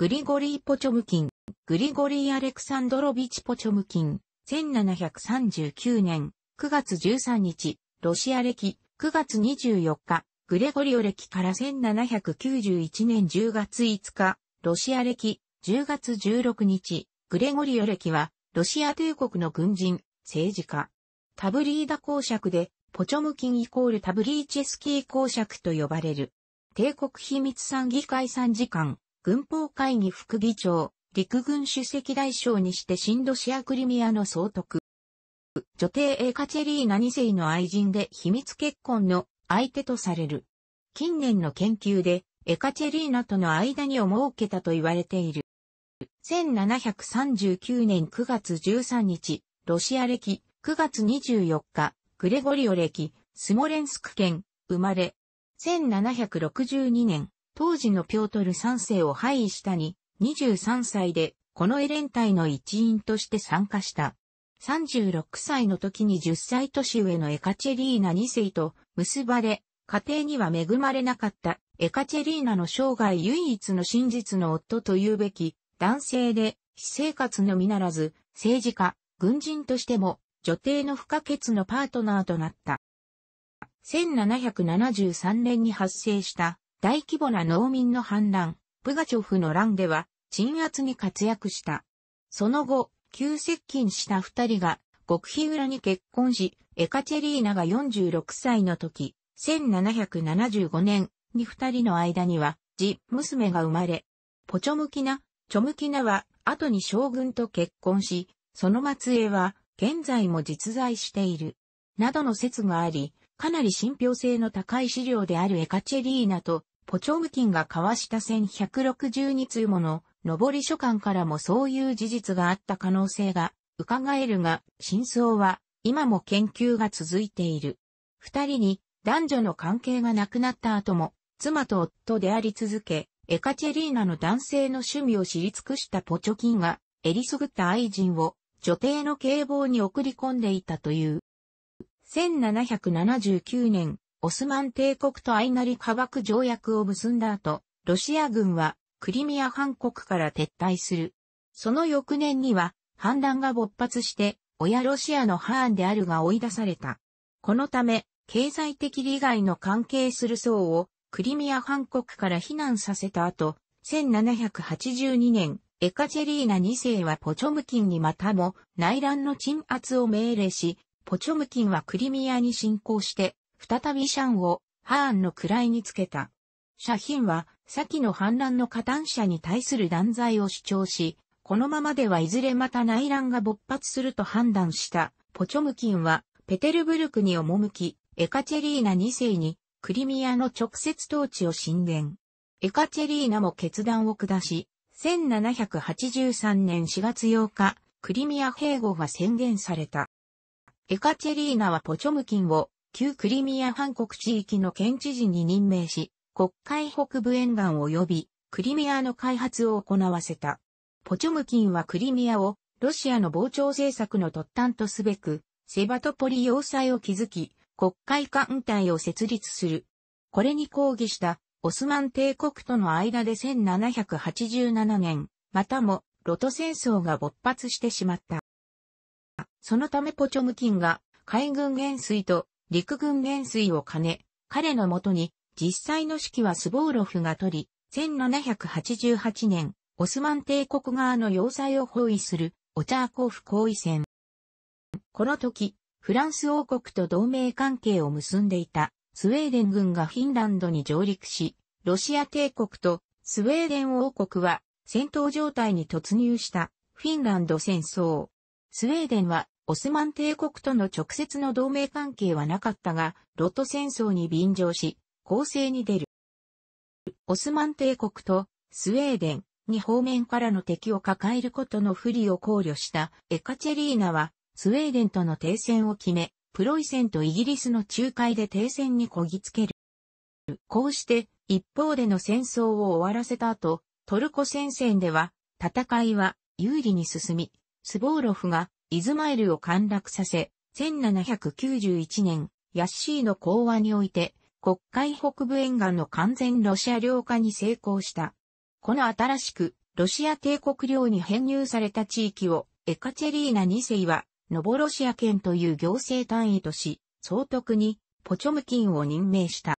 グリゴリー・ポチョムキン、グリゴリー・アレクサンドロビチ・ポチョムキン、1739年9月13日、ロシア歴9月24日、グレゴリオ歴から1791年10月5日、ロシア歴10月16日、グレゴリオ歴は、ロシア帝国の軍人、政治家。タブリーダ公爵で、ポチョムキンイコールタブリーチェスキー公爵と呼ばれる。帝国秘密参議会参事官、軍法会議副議長、陸軍主席大将にして新ロシアクリミアの総督。女帝エカチェリーナ2世の愛人で秘密結婚の相手とされる。近年の研究でエカチェリーナとの間にを設けたと言われている。1739年9月13日、ロシア歴9月24日、グレゴリオ歴、スモレンスク県、生まれ。1762年、当時のピョートル3世を廃位したに、23歳で、このエレン隊の一員として参加した。36歳の時に10歳年上のエカチェリーナ2世と結ばれ、家庭には恵まれなかったエカチェリーナの生涯唯一の真実の夫というべき男性で、私生活のみならず、政治家、軍人としても、女帝の不可欠のパートナーとなった。1773年に発生した大規模な農民の反乱、プガチョフの乱では鎮圧に活躍した。その後、急接近した二人が極秘裏に結婚し、エカチェリーナが46歳の時、1775年に二人の間には、じ、娘が生まれ、ポチョムキナ、チョムキナは後に将軍と結婚し、その末裔は現在も実在している。などの説があり、かなり信憑性の高い資料であるエカチェリーナとポチョムキンが交わした1162通もの上り書簡からもそういう事実があった可能性が伺えるが、真相は今も研究が続いている。二人に男女の関係がなくなった後も、妻と夫であり続け、エカチェリーナの男性の趣味を知り尽くしたポチョキンが、えりすぐった愛人を女帝の警棒に送り込んでいたという。1779年、オスマン帝国とアイナリ学条約を結んだ後、ロシア軍はクリミア半国から撤退する。その翌年には反乱が勃発して、親ロシアのハーンであるが追い出された。このため、経済的利害の関係する層をクリミア半国から避難させた後、1782年、エカチェリーナ2世はポチョムキンにまたも内乱の鎮圧を命令し、ポチョムキンはクリミアに侵攻して、再びシャンをハーンの位につけた。シャヒンは、先の反乱の加担者に対する断罪を主張し、このままではいずれまた内乱が勃発すると判断したポチョムキンは、ペテルブルクに赴き、エカチェリーナ2世に、クリミアの直接統治を進言。エカチェリーナも決断を下し、1783年4月8日、クリミア併合が宣言された。エカチェリーナはポチョムキンを旧クリミア半国地域の県知事に任命し、国会北部沿岸及びクリミアの開発を行わせた。ポチョムキンはクリミアをロシアの傍聴政策の突端とすべく、セバトポリ要塞を築き、国会艦隊を設立する。これに抗議したオスマン帝国との間で1787年、またもロト戦争が勃発してしまった。そのためポチョムキンが海軍元帥と陸軍元帥を兼ね、彼のもとに実際の指揮はスボーロフが取り、1788年、オスマン帝国側の要塞を包囲するオチャーコフ行為戦。この時、フランス王国と同盟関係を結んでいたスウェーデン軍がフィンランドに上陸し、ロシア帝国とスウェーデン王国は戦闘状態に突入したフィンランド戦争。スウェーデンはオスマン帝国との直接の同盟関係はなかったが、ロト戦争に便乗し、攻勢に出る。オスマン帝国とスウェーデン、に方面からの敵を抱えることの不利を考慮したエカチェリーナはスウェーデンとの停戦を決め、プロイセンとイギリスの仲介で停戦にこぎつける。こうして一方での戦争を終わらせた後、トルコ戦線では戦いは有利に進み、スボーロフがイズマイルを陥落させ、1791年、ヤッシーの講和において、国会北部沿岸の完全ロシア領化に成功した。この新しく、ロシア帝国領に編入された地域を、エカチェリーナ2世は、ノボロシア県という行政単位とし、総督に、ポチョムキンを任命した。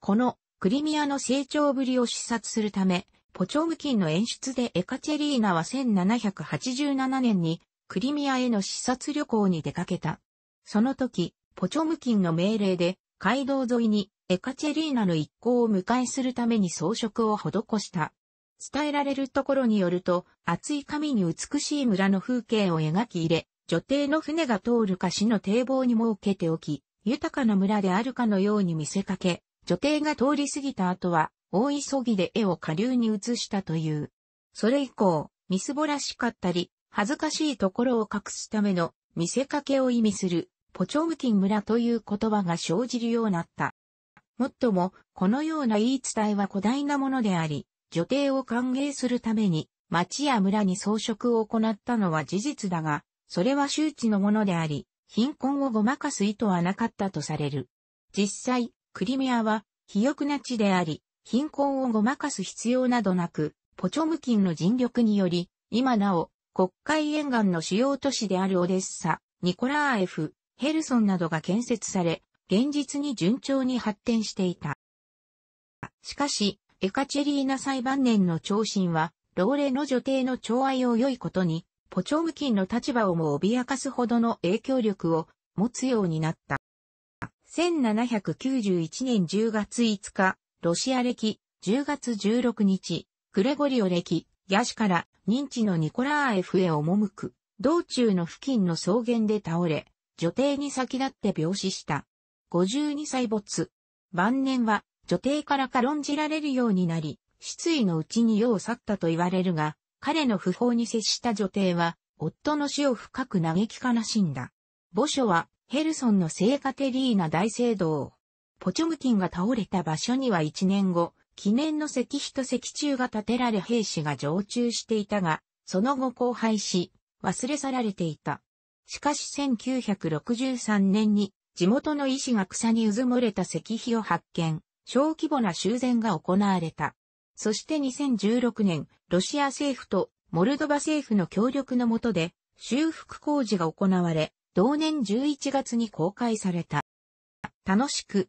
この、クリミアの成長ぶりを視察するため、ポチョムキンの演出でエカチェリーナは1787年にクリミアへの視察旅行に出かけた。その時、ポチョムキンの命令で街道沿いにエカチェリーナの一行を迎えするために装飾を施した。伝えられるところによると、厚い紙に美しい村の風景を描き入れ、女帝の船が通るか市の堤防に設けておき、豊かな村であるかのように見せかけ、女帝が通り過ぎた後は、大急ぎで絵を下流に移したという。それ以降、みすぼらしかったり、恥ずかしいところを隠すための見せかけを意味するポチョムキン村という言葉が生じるようになった。もっとも、このような言い伝えは古代なものであり、女帝を歓迎するために、町や村に装飾を行ったのは事実だが、それは周知のものであり、貧困をごまかす意図はなかったとされる。実際、クリミアは、肥沃な地であり、貧困をごまかす必要などなく、ポチョムキンの尽力により、今なお、国会沿岸の主要都市であるオデッサ、ニコラーエフ、ヘルソンなどが建設され、現実に順調に発展していた。しかし、エカチェリーナ裁判年の長身は、老齢の女帝の寵愛を良いことに、ポチョムキンの立場をも脅かすほどの影響力を持つようになった。1791年10月5日、ロシア歴、10月16日、グレゴリオ歴、ヤシから、認知のニコラーエフへ赴く、道中の付近の草原で倒れ、女帝に先立って病死した。52歳没。晩年は、女帝から軽んじられるようになり、失意のうちに世を去ったと言われるが、彼の不法に接した女帝は、夫の死を深く嘆き悲しんだ。墓所は、ヘルソンの聖カテリーナ大聖堂。ポチョムキンが倒れた場所には1年後、記念の石碑と石柱が建てられ兵士が常駐していたが、その後荒廃し、忘れ去られていた。しかし1963年に地元の医師が草にうずもれた石碑を発見、小規模な修繕が行われた。そして2016年、ロシア政府とモルドバ政府の協力のもとで修復工事が行われ、同年11月に公開された。楽しく